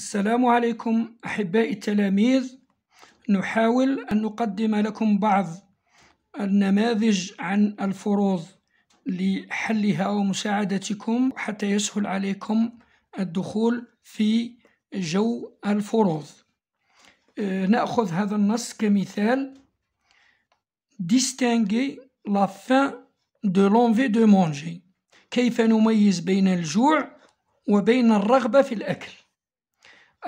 السلام عليكم أحبائي التلاميذ نحاول أن نقدم لكم بعض النماذج عن الفروض لحلها ومساعدتكم حتى يسهل عليكم الدخول في جو الفروض آه، نأخذ هذا النص كمثال distinguer la faim de l'envie de manger كيف نميز بين الجوع وبين الرغبة في الأكل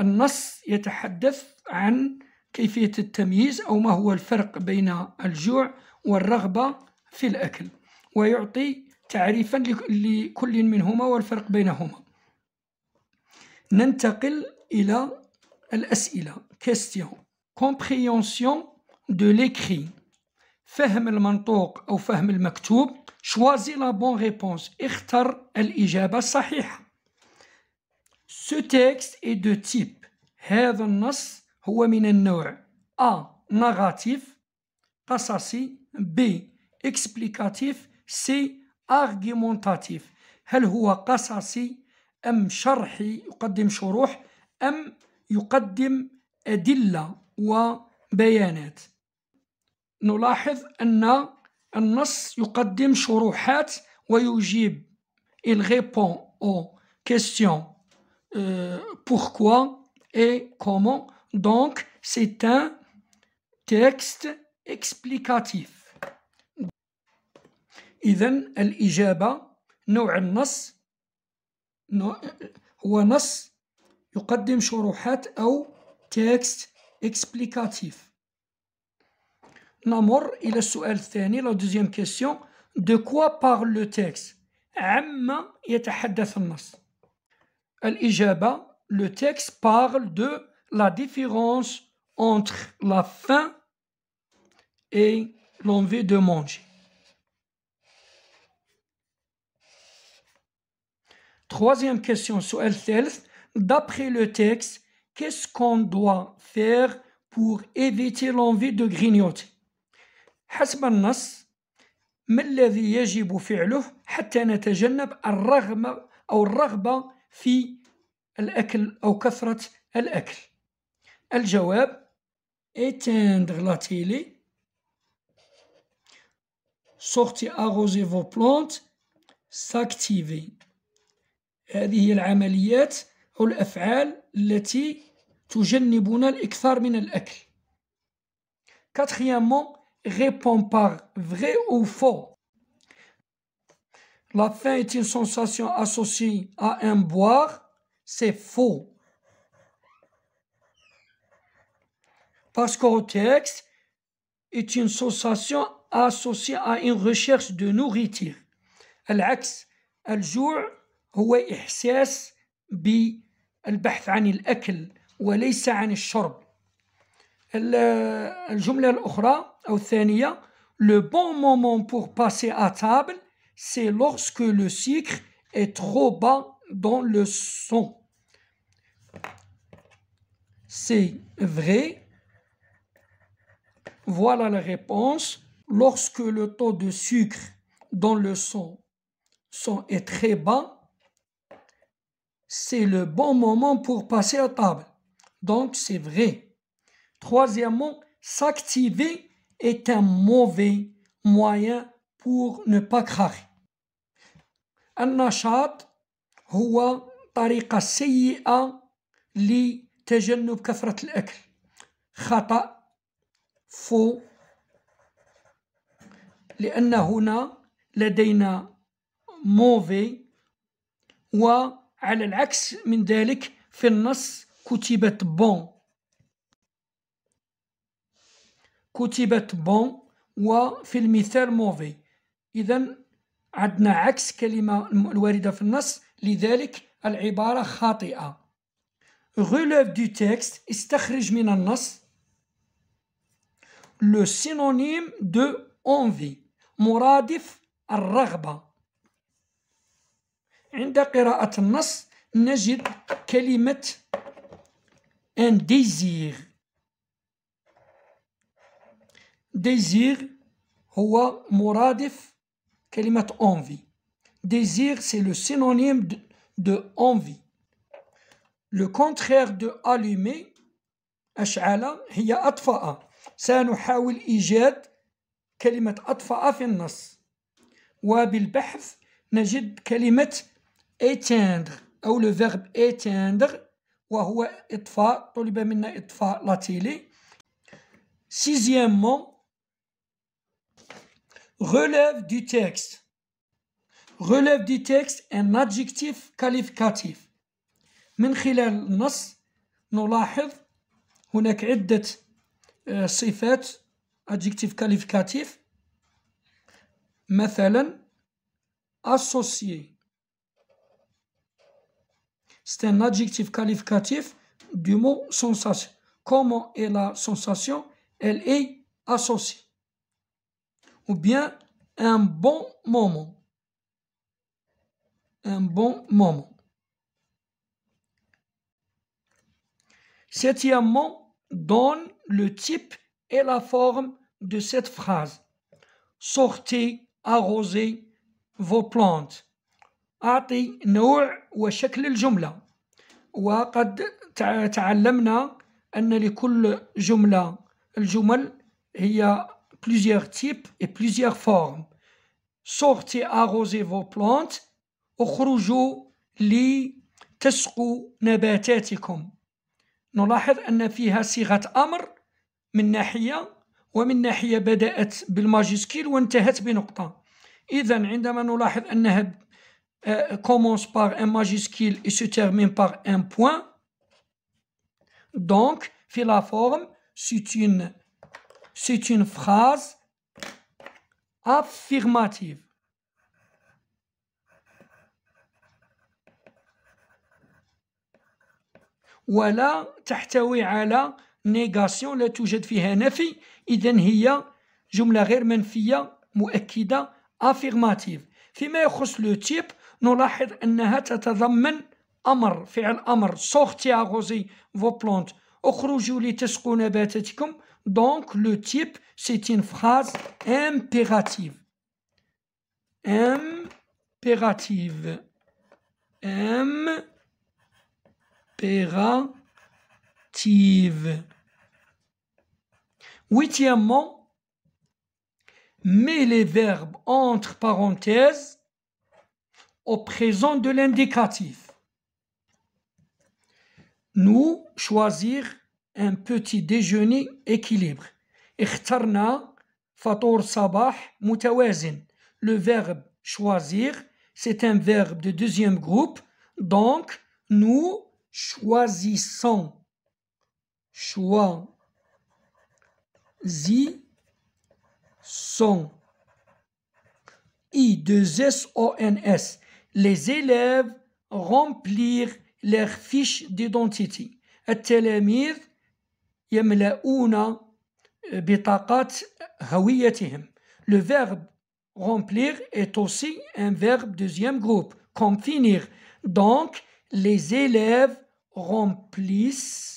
النص يتحدث عن كيفية التمييز أو ما هو الفرق بين الجوع والرغبة في الأكل ويعطي تعريفا لكل منهما والفرق بينهما ننتقل إلى الأسئلة question compréhension de l'écrit فهم المنطوق أو فهم المكتوب choisis la bonne réponse اختر الإجابة الصحيحة Ce texte est de type هذا النص هو من النوع A narratif قصصي B explicatif C argumentatif هل هو قصصي أم شرحي يقدم شروح أم يقدم أدلة وبيانات نلاحظ أن النص يقدم شروحات ويجيب il répond aux questions pourquoi et comment. Donc, c'est un texte explicatif. إذن الإجابة نوع النص هو نص يقدم شروحات أو تكست explicatif. نمر إلى السؤال الثاني لا دوزيام كيسيون دو كوا بار لو تكست عما يتحدث النص le texte parle de la différence entre la faim et l'envie de manger. Troisième question sur self. D'après le texte, qu'est-ce qu'on doit faire pour éviter l'envie de grignoter في الأكل أو كثرة الأكل الجواب éteindre la télé sortez arroser vos plantes s'activer هذه هي العمليات أو الأفعال التي تجنبنا الإكثار من الأكل Quatrièmement, réponds par vrai ou faux. la faim est une sensation associée à un boire, c'est faux. Parce qu'au texte, est une sensation associée à une recherche de nourriture. العكس الجوع هو إحساس بالبحث عن الأكل وليس عن الشرب الجملة الأخرى أو الثانية le bon moment pour passer à table c'est lorsque le sucre est trop bas dans le sang. C'est vrai. Voilà la réponse. Lorsque le taux de sucre dans le sang, est très bas, c'est le bon moment pour passer à table. Donc c'est vrai. Troisièmement, s'activer est un mauvais moyen pour ne pas craquer. النشاط هو طريقة سيئة لتجنب كثرة الأكل خطأ فو لأن هنا لدينا موفي وعلى العكس من ذلك في النص كتبت بون كتبت بون وفي المثال موفي إذن عندنا عكس كلمة الواردة في النص لذلك العبارة خاطئة غلوف دو تكست استخرج من النص لو سينونيم دو اونفي مرادف الرغبة عند قراءة النص نجد كلمة ان ديزير ديزير هو مرادف Qu'elle met envie. Désir, c'est le synonyme de envie. Le contraire de allumer, il y a atfaa. C'est un ou hawil ijed, qu'elle met atfaa finnas. Ou habil behef, n'ajid, qu'elle met éteindre. Ou le verbe éteindre. Ou le verbe éteindre. Sixième mot relève du texte. Relève du texte un adjectif qualificatif. من euh, adjectif qualificatif associé c'est un adjectif qualificatif du mot sensation comment est la sensation elle est associée ou bien un bon moment. Un bon moment. Septièmement, donne le type et la forme de cette phrase. Sortez, arrosez vos plantes. أعطي نوع وشكل الجملة وقد تعلمنا أن لكل جملة الجمل هي plusieurs types et plusieurs formes sortez arroser vos plantes اخرجوا لتسقوا نباتاتكم نلاحظ أن فيها صيغة أمر من ناحية ومن ناحية بدأت بالماجيسكيل وانتهت بنقطة إذا عندما نلاحظ أنها commence par un majuscule et se termine par un point donc في la forme c'est une C'est une phrase affirmative. ولا تحتوي على نيغاسيون لا توجد فيها نفي إذا هي جملة غير منفية مؤكدة affirmative فيما يخص لو تيب نلاحظ أنها تتضمن أمر فعل أمر سوغتي أغوزي فو بلونت اخرجوا لتسقوا نباتاتكم Donc le type, c'est une phrase impérative. Impérative. Impérative. Huitièmement, mets les verbes entre parenthèses au présent de l'indicatif. Nous choisir un petit déjeuner équilibre فطور sabah mutawazin. Le verbe choisir, c'est un verbe de deuxième groupe. Donc, nous choisissons. Choisissons. i 2 s Les élèves remplir leurs fiches d'identité. التلاميذ بطاقات هويتهم le verbe remplir est aussi un verbe deuxième groupe comme finir donc les élèves remplissent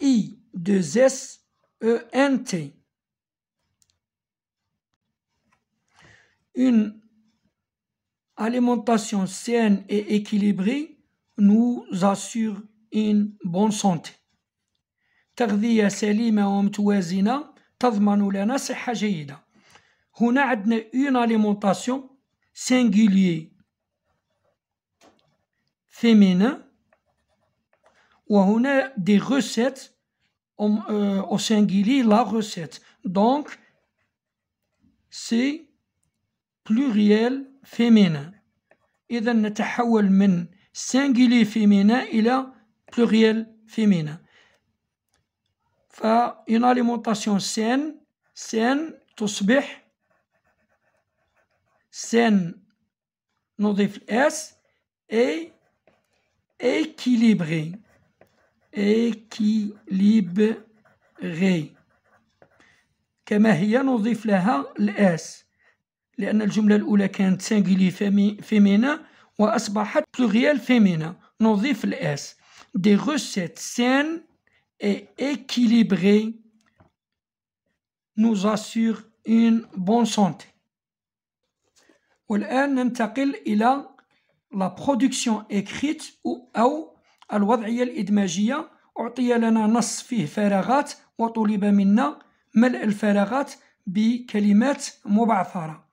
i de s e n t une alimentation saine et équilibrée nous assure une bonne santé. تغذية سليمة ومتوازنة تضمن لنا صحة جيدة. هنا عندنا اون اليمونطاسيون سينغولييي و هنا دي غوسيت او سينغولي لا غوسيت دونك سي بلوريال فيمينا اذا نتحول من سينجلي فيمينا الى بلوريال فيمينا فإن أليمونتاسيون سين سين تصبح سين نضيف الاس اي إيكيليبغي إيكيليبغي كما هي نضيف لها الاس لان الجمله الاولى كانت سينغولي فيمينا وأصبحت بلوغيال فيمينا نضيف الأس دي غوسيت سين إي équilibrée nous assure une بون سونتي والآن ننتقل إلى لا برودكسيون إكريت أو الوضعية الإدماجية أعطي لنا نص فيه فراغات وطلب منا ملء الفراغات بكلمات مبعثرة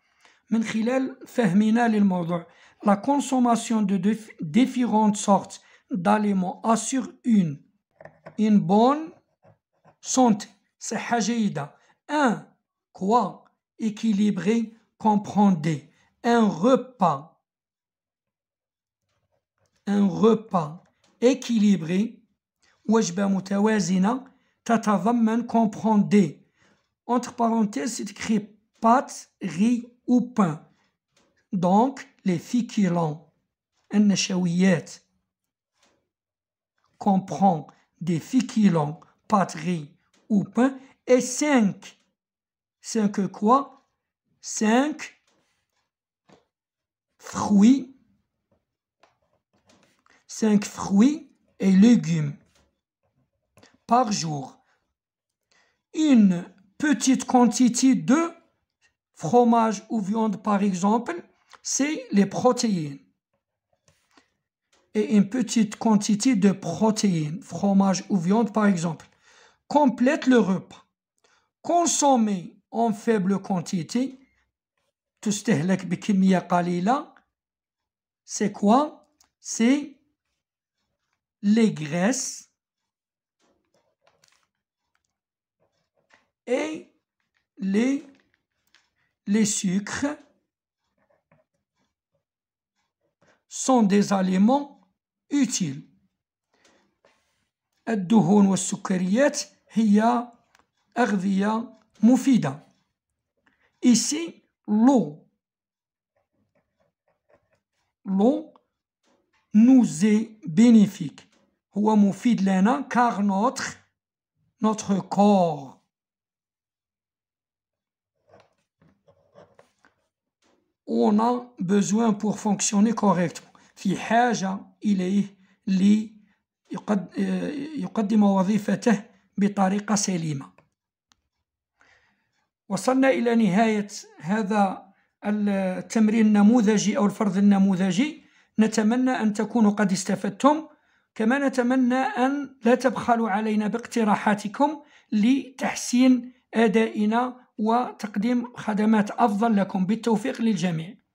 من خلال فهمنا للموضوع La consommation de différentes sortes d'aliments assure une, une bonne santé. C'est Hajida. Un, quoi Équilibré, comprendez. Un repas. Un repas équilibré. وجبة متوازنة تتضمن comprendez. Entre parenthèses, c'est écrit pâte, riz ou pain donc les féculents, comprend des féculents, patrie ou pain, et cinq, cinq quoi Cinq fruits, 5 fruits et légumes par jour. Une petite quantité de fromage ou viande, par exemple, c'est les protéines. Et une petite quantité de protéines, fromage ou viande par exemple, complète le repas. Consommer en faible quantité, c'est quoi C'est les graisses et les sucres sont des aliments utiles. الدهون والسكريات هي أغذية مفيدة. Ici, l'eau. L'eau nous est bénéfique. هو مفيد لنا car notre, notre corps on a besoin pour fonctionner correctement. في حاجة إليه ليقدم وظيفته بطريقة سليمة وصلنا إلى نهاية هذا التمرين النموذجي أو الفرض النموذجي نتمنى أن تكونوا قد استفدتم كما نتمنى أن لا تبخلوا علينا باقتراحاتكم لتحسين أدائنا وتقديم خدمات أفضل لكم بالتوفيق للجميع